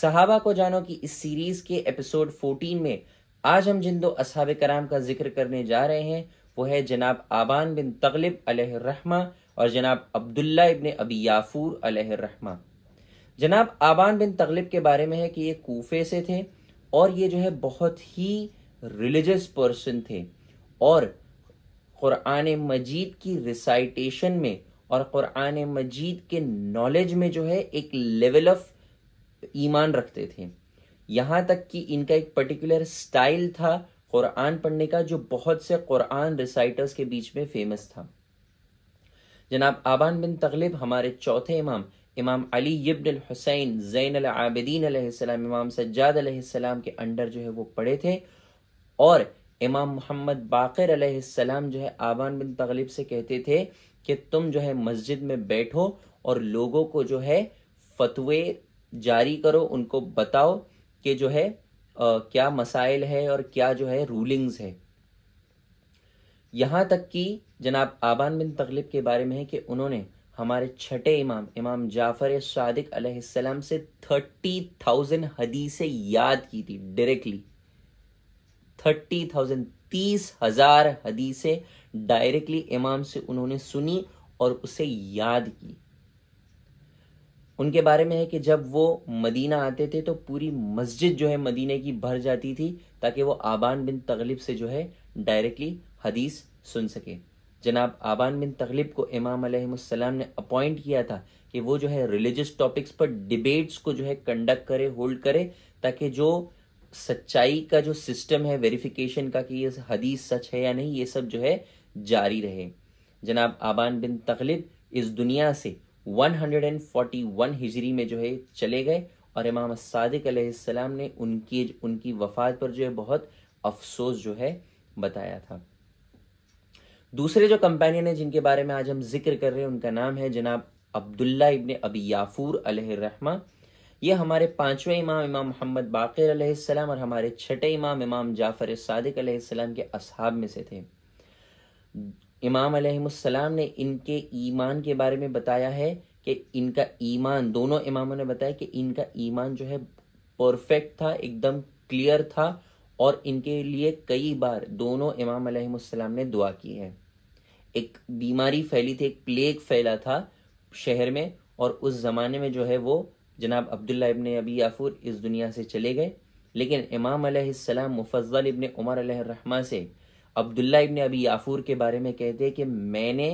सहाबा को जानो कि इस सीरीज़ के एपिसोड 14 में आज हम जिन दो असहाब कराम का जिक्र करने जा रहे हैं वो है जनाब आबान बिन तगलिब अलहमा और जनाब अब्दुल्ला इबन अबी याफूर अलहमा जनाब आबान बिन तगलिब के बारे में है कि ये कोफे से थे और ये जो है बहुत ही रिलीजस पर्सन थे और क़ुरान मजीद की रिसाइटेशन में और क़ुरान मजीद के नॉलेज में जो है एक लेवल ऑफ़ ईमान रखते थे यहाँ तक कि इनका एक पर्टिकुलर स्टाइल था क़ुरान पढ़ने का जो बहुत से क़ुरान रिसाइटर्स के बीच में फेमस था जनाब आबान बिन तगलिब हमारे चौथे इमाम इमाम अली इब्न हुसैन ज़ैन आबदीन इमाम सज्जाद सलाम के अंडर जो है वो पढ़े थे और इमाम मोहम्मद बाकर सलाम जो है आबान बिन तगलिब से कहते थे कि तुम जो है मस्जिद में बैठो और लोगों को जो है फतवे जारी करो उनको बताओ कि जो है आ, क्या मसाइल है और क्या जो है रूलिंग्स है यहाँ तक कि जनाब आबान बिन तगलिब के बारे में है कि उन्होंने हमारे छठे इमाम इमाम जाफर सादिक अलैहिस्सलाम से थर्टी थाउजेंड हदीसें याद की थी डायरेक्टली थर्टी थाउजेंड तीस हजार हदीसें डायरेक्टली इमाम से उन्होंने सुनी और उसे याद की उनके बारे में है कि जब वो मदीना आते थे तो पूरी मस्जिद जो है मदीने की भर जाती थी ताकि वो आबान बिन तगलिब से जो है डायरेक्टली हदीस सुन सके जनाब आबान बिन तगलिब को इमाम अलैहिस्सलाम ने अपॉइंट किया था कि वो जो है रिलीजियस टॉपिक्स पर डिबेट्स को जो है कंडक्ट करे होल्ड करे ताकि जो सच्चाई का जो सिस्टम है वेरिफिकेशन का कि ये हदीस सच है या नहीं ये सब जो है जारी रहे जनाब आबान बिन तगलिब इस दुनिया से 141 हिजरी में जो है चले गए और इमाम सादिक अलैहिस्सलाम ने उनकी उनकी वफात पर जो है बहुत अफसोस जो है बताया था दूसरे जो कंपेनियन है जिनके बारे में आज हम जिक्र कर रहे हैं उनका नाम है जनाब अब्दुल्ला इबन अबी याफूर रहमा ये हमारे पांचवें इमाम इमाम मोहम्मद बाकी और हमारे छठे इमाम इमाम जाफ़र सादिक के असहाब में से थे इमाम अलैहिस्सलाम ने इनके ईमान के बारे में बताया है कि इनका ईमान दोनों इमामों ने बताया कि इनका ईमान जो है परफेक्ट था एकदम क्लियर था और इनके लिए कई बार दोनों इमाम अलैहिस्सलाम ने दुआ की है एक बीमारी फैली थी एक प्लेग फैला था शहर में और उस ज़माने में जो है वो जनाब अब्दुल्ला इबन अबी याफूर इस दुनिया से चले गए लेकिन इमाम अलैहिस्सलाम मुफजल इबन उमर रहमा से अब्दुल्ला इब्ने अभी याफूर के बारे में कहते हैं कि मैंने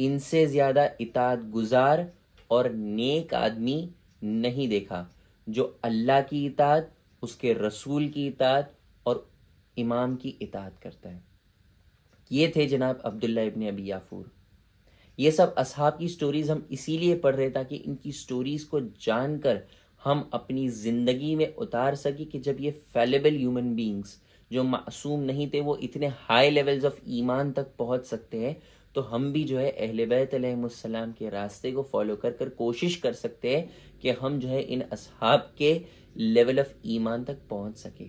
इनसे ज़्यादा इताद गुजार और नेक आदमी नहीं देखा जो अल्लाह की इताद उसके रसूल की इताद और इमाम की इताद करता है ये थे जनाब अब्दुल्ला इबन अभी याफूर ये सब असहाब की स्टोरीज़ हम इसीलिए पढ़ रहे ताकि इनकी स्टोरीज़ को जानकर हम अपनी ज़िंदगी में उतार सके कि जब ये फैलेबल ह्यूमन बींग्स जो मासूम नहीं थे वो इतने हाई लेवल्स ऑफ ईमान तक पहुंच सकते हैं तो हम भी जो है अहल बैतम के रास्ते को फॉलो कर कर कोशिश कर सकते हैं कि हम जो है इन असहाब के लेवल ऑफ ईमान तक पहुंच सके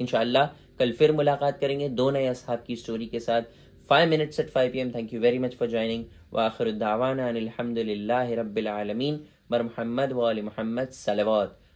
इन कल फिर मुलाकात करेंगे दो नए असहाब की स्टोरी के साथ five minutes at five P M thank you very much for joining वाखिर दावाना रबालमीन बर महमद वाल महमद सलवात